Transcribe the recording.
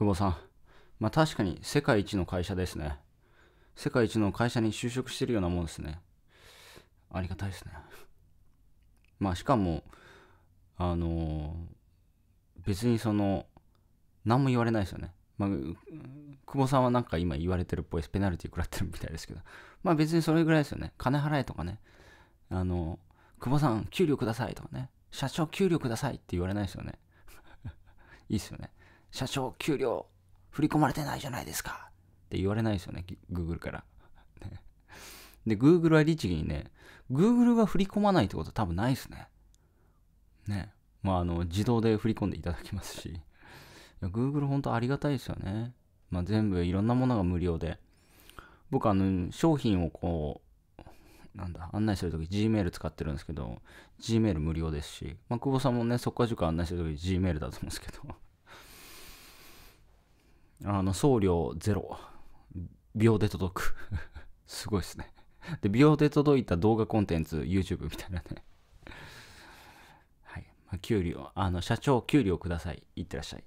久保さん。まあ確かに世界一の会社ですね。世界一の会社に就職してるようなもんですね。ありがたいですね。まあしかも、あのー、別にその、何も言われないですよね。まあ、久保さんはなんか今言われてるっぽいです。ペナルティ食らってるみたいですけど。まあ別にそれぐらいですよね。金払えとかね。あの、久保さん、給料くださいとかね。社長、給料くださいって言われないですよね。いいっすよね。社長、給料振り込まれてないじゃないですか。って言われないですよね、Google から。で、Google は律儀にね、Google が振り込まないってことは多分ないですね。ね。まあ、あの、自動で振り込んでいただきますし。Google 本当ありがたいですよね。まあ、全部いろんなものが無料で。僕、あの、商品をこう、なんだ、案内するとき Gmail 使ってるんですけど、Gmail 無料ですし、まあ、久保さんもね、そこか塾案内するとき Gmail だと思うんですけど、あの送料ゼロ秒で届く すごいですねで秒で届いた動画コンテンツ YouTube みたいなねはい、まあ、給料あの社長給料くださいいってらっしゃい